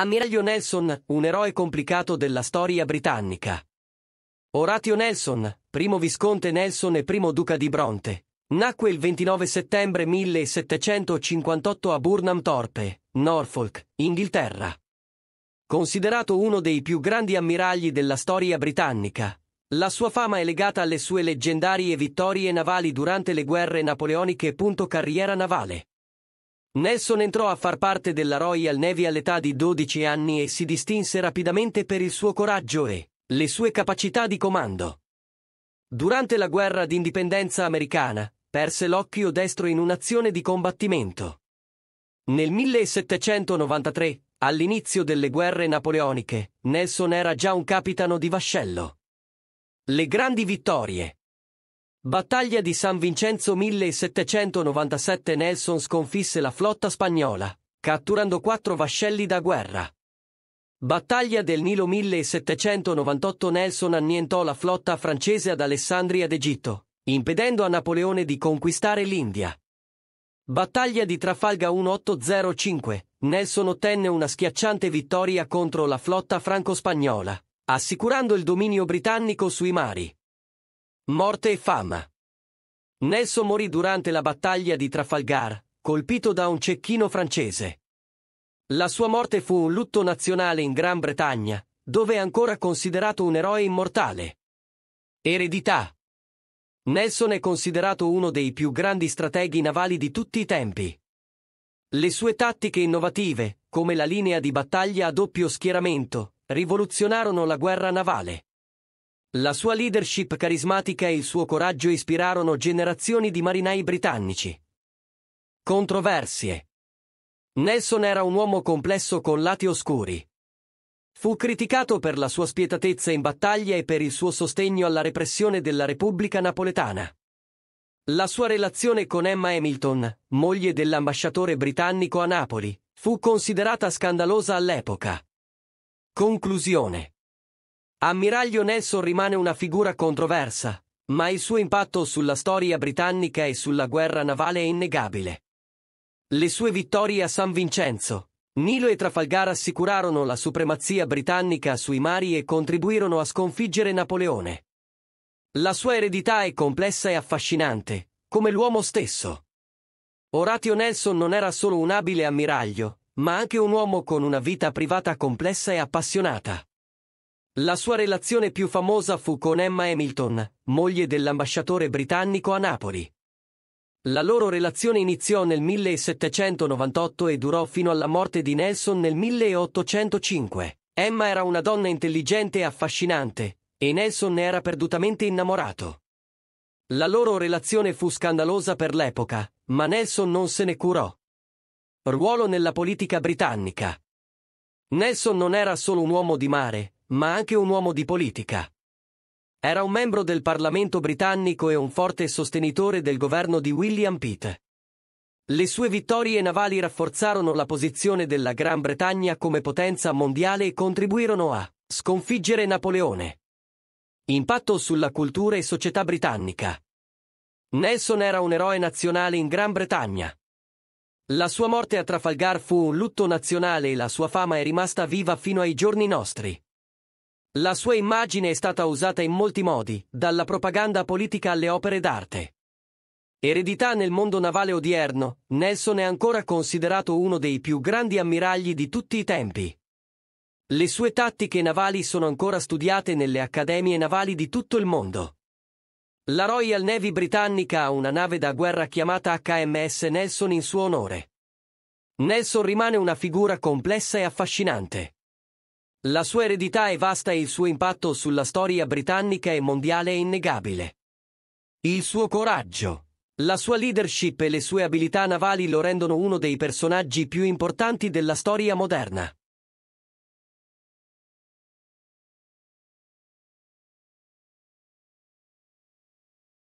Ammiraglio Nelson, un eroe complicato della storia britannica. Oratio Nelson, primo visconte Nelson e primo duca di Bronte. Nacque il 29 settembre 1758 a Burnham Torpe, Norfolk, Inghilterra. Considerato uno dei più grandi ammiragli della storia britannica, la sua fama è legata alle sue leggendarie vittorie navali durante le guerre napoleoniche. Carriera navale. Nelson entrò a far parte della Royal Navy all'età di 12 anni e si distinse rapidamente per il suo coraggio e le sue capacità di comando. Durante la guerra d'indipendenza americana, perse l'occhio destro in un'azione di combattimento. Nel 1793, all'inizio delle guerre napoleoniche, Nelson era già un capitano di vascello. Le grandi vittorie, Battaglia di San Vincenzo 1797 Nelson sconfisse la flotta spagnola, catturando quattro vascelli da guerra. Battaglia del Nilo 1798 Nelson annientò la flotta francese ad Alessandria d'Egitto, impedendo a Napoleone di conquistare l'India. Battaglia di Trafalga 1805 Nelson ottenne una schiacciante vittoria contro la flotta franco-spagnola, assicurando il dominio britannico sui mari. Morte e fama. Nelson morì durante la battaglia di Trafalgar, colpito da un cecchino francese. La sua morte fu un lutto nazionale in Gran Bretagna, dove è ancora considerato un eroe immortale. Eredità. Nelson è considerato uno dei più grandi strateghi navali di tutti i tempi. Le sue tattiche innovative, come la linea di battaglia a doppio schieramento, rivoluzionarono la guerra navale. La sua leadership carismatica e il suo coraggio ispirarono generazioni di marinai britannici. Controversie. Nelson era un uomo complesso con lati oscuri. Fu criticato per la sua spietatezza in battaglia e per il suo sostegno alla repressione della Repubblica Napoletana. La sua relazione con Emma Hamilton, moglie dell'ambasciatore britannico a Napoli, fu considerata scandalosa all'epoca. Conclusione. Ammiraglio Nelson rimane una figura controversa, ma il suo impatto sulla storia britannica e sulla guerra navale è innegabile. Le sue vittorie a San Vincenzo, Nilo e Trafalgar assicurarono la supremazia britannica sui mari e contribuirono a sconfiggere Napoleone. La sua eredità è complessa e affascinante, come l'uomo stesso. Oratio Nelson non era solo un abile ammiraglio, ma anche un uomo con una vita privata complessa e appassionata. La sua relazione più famosa fu con Emma Hamilton, moglie dell'ambasciatore britannico a Napoli. La loro relazione iniziò nel 1798 e durò fino alla morte di Nelson nel 1805. Emma era una donna intelligente e affascinante, e Nelson ne era perdutamente innamorato. La loro relazione fu scandalosa per l'epoca, ma Nelson non se ne curò. Ruolo nella politica britannica. Nelson non era solo un uomo di mare, ma anche un uomo di politica. Era un membro del Parlamento britannico e un forte sostenitore del governo di William Pitt. Le sue vittorie navali rafforzarono la posizione della Gran Bretagna come potenza mondiale e contribuirono a sconfiggere Napoleone. Impatto sulla cultura e società britannica. Nelson era un eroe nazionale in Gran Bretagna. La sua morte a Trafalgar fu un lutto nazionale e la sua fama è rimasta viva fino ai giorni nostri. La sua immagine è stata usata in molti modi, dalla propaganda politica alle opere d'arte. Eredità nel mondo navale odierno, Nelson è ancora considerato uno dei più grandi ammiragli di tutti i tempi. Le sue tattiche navali sono ancora studiate nelle accademie navali di tutto il mondo. La Royal Navy britannica ha una nave da guerra chiamata HMS Nelson in suo onore. Nelson rimane una figura complessa e affascinante. La sua eredità è vasta e il suo impatto sulla storia britannica e mondiale è innegabile. Il suo coraggio, la sua leadership e le sue abilità navali lo rendono uno dei personaggi più importanti della storia moderna.